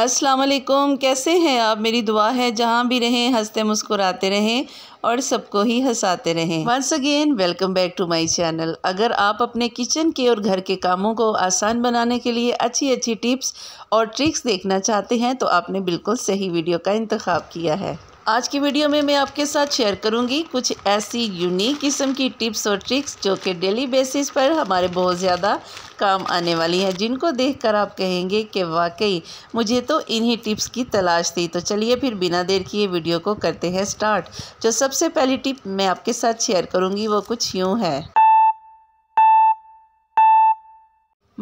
अस्सलाम वालेकुम कैसे हैं आप मेरी दुआ है जहाँ भी रहें हंसते मुस्कुराते रहें और सबको ही हंसाते रहें once again welcome back to my channel अगर आप अपने किचन के और घर के कामों को आसान बनाने के लिए अच्छी अच्छी टिप्स और ट्रिक्स देखना चाहते हैं तो आपने बिल्कुल सही वीडियो का इंतखब किया है आज की वीडियो में मैं आपके साथ शेयर करूंगी कुछ ऐसी यूनिक किस्म की टिप्स और ट्रिक्स जो कि डेली बेसिस पर हमारे बहुत ज़्यादा काम आने वाली हैं जिनको देखकर आप कहेंगे कि वाकई मुझे तो इन्हीं टिप्स की तलाश थी तो चलिए फिर बिना देर किए वीडियो को करते हैं स्टार्ट जो सबसे पहली टिप मैं आपके साथ शेयर करूँगी वो कुछ यूँ है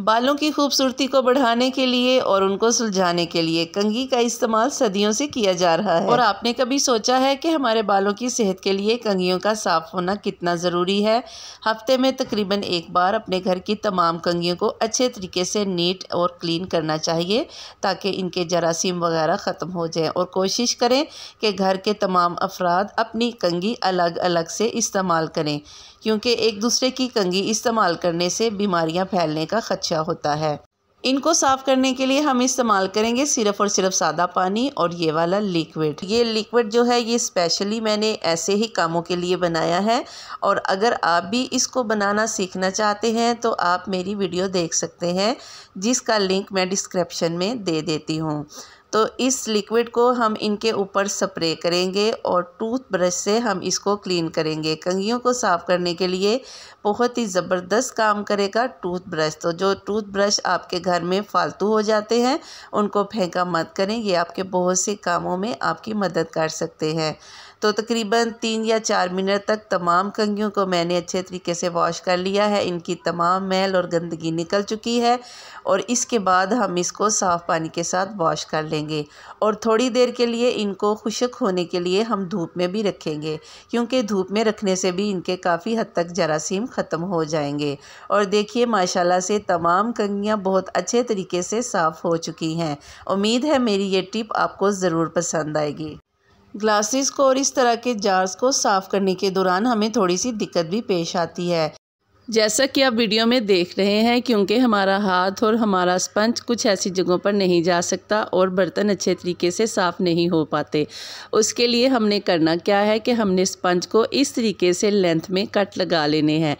बालों की खूबसूरती को बढ़ाने के लिए और उनको सुलझाने के लिए कंघी का इस्तेमाल सदियों से किया जा रहा है और आपने कभी सोचा है कि हमारे बालों की सेहत के लिए कंघियों का साफ होना कितना ज़रूरी है हफ्ते में तकरीबन एक बार अपने घर की तमाम कंघियों को अच्छे तरीके से नीट और क्लीन करना चाहिए ताकि इनके जरासीम वगैरह ख़त्म हो जाएँ और कोशिश करें कि घर के तमाम अफराद अपनी कंघी अलग अलग से इस्तेमाल करें क्योंकि एक दूसरे की कंघी इस्तेमाल करने से बीमारियाँ फैलने का खदशा अच्छा होता है इनको साफ़ करने के लिए हम इस्तेमाल करेंगे सिर्फ और सिर्फ सादा पानी और ये वाला लिक्विड ये लिक्विड जो है ये स्पेशली मैंने ऐसे ही कामों के लिए बनाया है और अगर आप भी इसको बनाना सीखना चाहते हैं तो आप मेरी वीडियो देख सकते हैं जिसका लिंक मैं डिस्क्रिप्शन में दे देती हूँ तो इस लिक्विड को हम इनके ऊपर स्प्रे करेंगे और टूथब्रश से हम इसको क्लीन करेंगे कंघियों को साफ़ करने के लिए बहुत ही ज़बरदस्त काम करेगा टूथब्रश तो जो टूथब्रश आपके घर में फ़ालतू हो जाते हैं उनको फेंका मत करें ये आपके बहुत से कामों में आपकी मदद कर सकते हैं तो तकरीबन तीन या चार मिनट तक तमाम कंगियों को मैंने अच्छे तरीके से वॉश कर लिया है इनकी तमाम मैल और गंदगी निकल चुकी है और इसके बाद हम इसको साफ़ पानी के साथ वॉश कर लेंगे और थोड़ी देर के लिए इनको खुशक होने के लिए हम धूप में भी रखेंगे क्योंकि धूप में रखने से भी इनके काफ़ी हद तक जरासीम ख़त्म हो जाएंगे और देखिए माशाल्लाह से तमाम कंगियाँ बहुत अच्छे तरीके से साफ़ हो चुकी हैं उम्मीद है मेरी ये टिप आपको ज़रूर पसंद आएगी ग्लासेस को और इस तरह के जार्स को साफ़ करने के दौरान हमें थोड़ी सी दिक्कत भी पेश आती है जैसा कि आप वीडियो में देख रहे हैं क्योंकि हमारा हाथ और हमारा स्पंज कुछ ऐसी जगहों पर नहीं जा सकता और बर्तन अच्छे तरीके से साफ़ नहीं हो पाते उसके लिए हमने करना क्या है कि हमने स्पंज को इस तरीके से लेंथ में कट लगा लेने हैं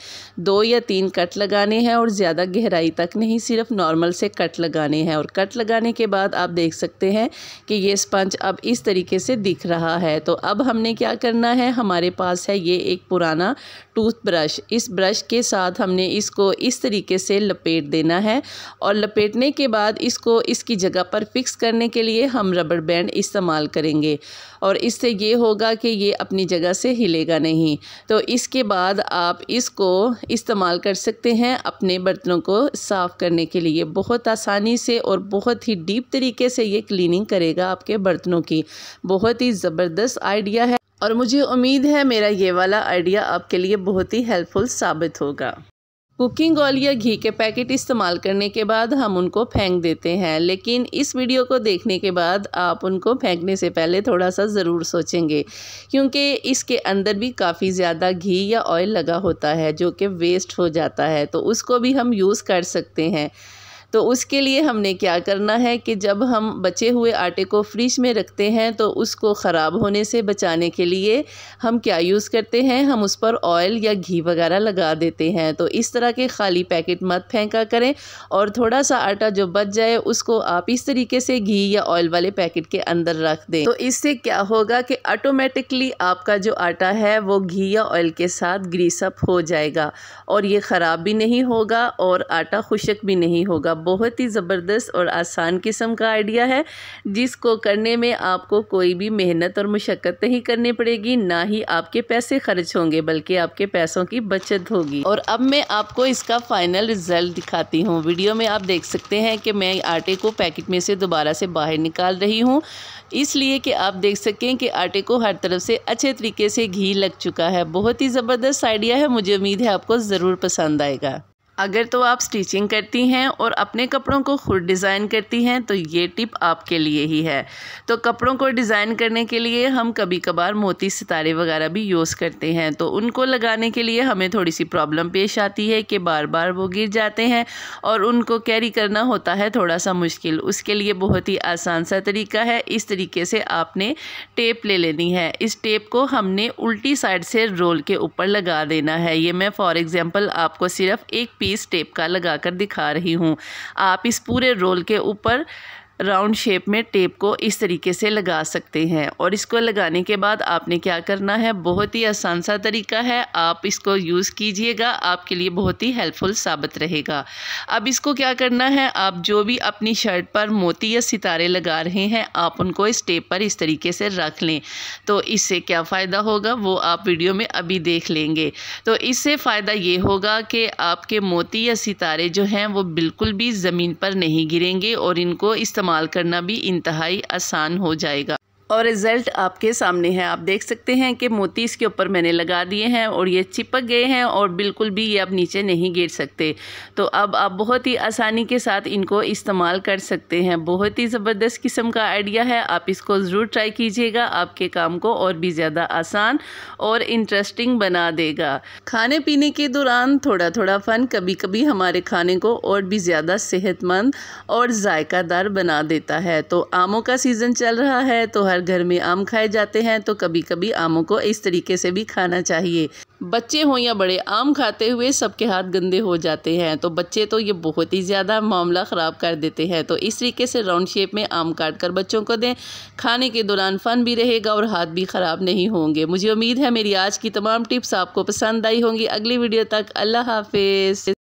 दो या तीन कट लगाने हैं और ज़्यादा गहराई तक नहीं सिर्फ नॉर्मल से कट लगाने हैं और कट लगाने के बाद आप देख सकते हैं कि ये स्पंज अब इस तरीके से दिख रहा है तो अब हमने क्या करना है हमारे पास है ये एक पुराना टूथ ब्रश इस ब्रश के साथ साथ हमने इसको इस तरीके से लपेट देना है और लपेटने के बाद इसको इसकी जगह पर फिक्स करने के लिए हम रबड़ बैंड इस्तेमाल करेंगे और इससे ये होगा कि ये अपनी जगह से हिलेगा नहीं तो इसके बाद आप इसको इस्तेमाल कर सकते हैं अपने बर्तनों को साफ़ करने के लिए बहुत आसानी से और बहुत ही डीप तरीके से ये क्लीनिंग करेगा आपके बर्तनों की बहुत ही ज़बरदस्त आइडिया है और मुझे उम्मीद है मेरा ये वाला आइडिया आपके लिए बहुत ही हेल्पफुल साबित होगा कुकिंग ऑयल या घी के पैकेट इस्तेमाल करने के बाद हम उनको फेंक देते हैं लेकिन इस वीडियो को देखने के बाद आप उनको फेंकने से पहले थोड़ा सा ज़रूर सोचेंगे क्योंकि इसके अंदर भी काफ़ी ज़्यादा घी या ऑयल लगा होता है जो कि वेस्ट हो जाता है तो उसको भी हम यूज़ कर सकते हैं तो उसके लिए हमने क्या करना है कि जब हम बचे हुए आटे को फ्रिज में रखते हैं तो उसको ख़राब होने से बचाने के लिए हम क्या यूज़ करते हैं हम उस पर ऑयल या घी वगैरह लगा देते हैं तो इस तरह के खाली पैकेट मत फेंका करें और थोड़ा सा आटा जो बच जाए उसको आप इस तरीके से घी या ऑयल वाले पैकेट के अंदर रख दें तो इससे क्या होगा कि ऑटोमेटिकली आपका जो आटा है वो घी या ऑयल के साथ ग्रीसअप हो जाएगा और ये ख़राब भी नहीं होगा और आटा खुशक भी नहीं होगा बहुत ही ज़बरदस्त और आसान किस्म का आइडिया है जिसको करने में आपको कोई भी मेहनत और मशक्क़त नहीं करनी पड़ेगी ना ही आपके पैसे खर्च होंगे बल्कि आपके पैसों की बचत होगी और अब मैं आपको इसका फ़ाइनल रिज़ल्ट दिखाती हूँ वीडियो में आप देख सकते हैं कि मैं आटे को पैकेट में से दोबारा से बाहर निकाल रही हूँ इसलिए कि आप देख सकें कि आटे को हर तरफ से अच्छे तरीके से घी लग चुका है बहुत ही ज़बरदस्त आइडिया है मुझे उम्मीद है आपको ज़रूर पसंद आएगा अगर तो आप स्टिचिंग करती हैं और अपने कपड़ों को खुद डिज़ाइन करती हैं तो ये टिप आपके लिए ही है तो कपड़ों को डिज़ाइन करने के लिए हम कभी कभार मोती सितारे वगैरह भी यूज़ करते हैं तो उनको लगाने के लिए हमें थोड़ी सी प्रॉब्लम पेश आती है कि बार बार वो गिर जाते हैं और उनको कैरी करना होता है थोड़ा सा मुश्किल उसके लिए बहुत ही आसान सा तरीका है इस तरीके से आपने टेप ले लेनी है इस टेप को हमने उल्टी साइड से रोल के ऊपर लगा देना है ये मैं फॉर एग्ज़ाम्पल आपको सिर्फ एक पी पीस टेप का लगाकर दिखा रही हूँ आप इस पूरे रोल के ऊपर राउंड शेप में टेप को इस तरीके से लगा सकते हैं और इसको लगाने के बाद आपने क्या करना है बहुत ही आसान सा तरीका है आप इसको यूज़ कीजिएगा आपके लिए बहुत ही हेल्पफुल साबित रहेगा अब इसको क्या करना है आप जो भी अपनी शर्ट पर मोती या सितारे लगा रहे हैं आप उनको इस टेप पर इस तरीके से रख लें तो इससे क्या फ़ायदा होगा वो आप वीडियो में अभी देख लेंगे तो इससे फ़ायदा ये होगा कि आपके मोती या सितारे जो हैं वो बिल्कुल भी ज़मीन पर नहीं गिरेंगे और इनको इस्तेमाल इस्तेमाल करना भी इंतहाई आसान हो जाएगा और रिज़ल्ट आपके सामने है आप देख सकते हैं कि मोती इसके ऊपर मैंने लगा दिए हैं और ये चिपक गए हैं और बिल्कुल भी ये अब नीचे नहीं गिर सकते तो अब आप बहुत ही आसानी के साथ इनको इस्तेमाल कर सकते हैं बहुत ही ज़बरदस्त किस्म का आइडिया है आप इसको ज़रूर ट्राई कीजिएगा आपके काम को और भी ज़्यादा आसान और इंटरेस्टिंग बना देगा खाने पीने के दौरान थोड़ा थोड़ा फ़न कभी कभी हमारे खाने को और भी ज़्यादा सेहतमंद और ज़ायकादार बना देता है तो आमों का सीज़न चल रहा है तो हर बार घर में आम खाए जाते हैं तो कभी कभी आमों को इस तरीके से भी खाना चाहिए बच्चे हों या बड़े आम खाते हुए सबके हाथ गंदे हो जाते हैं तो बच्चे तो ये बहुत ही ज़्यादा मामला ख़राब कर देते हैं तो इस तरीके से राउंड शेप में आम काट कर बच्चों को दें खाने के दौरान फ़न भी रहेगा और हाथ भी ख़राब नहीं होंगे मुझे उम्मीद है मेरी आज की तमाम टिप्स आपको पसंद आई होंगी अगली वीडियो तक अल्लाह हाफिज़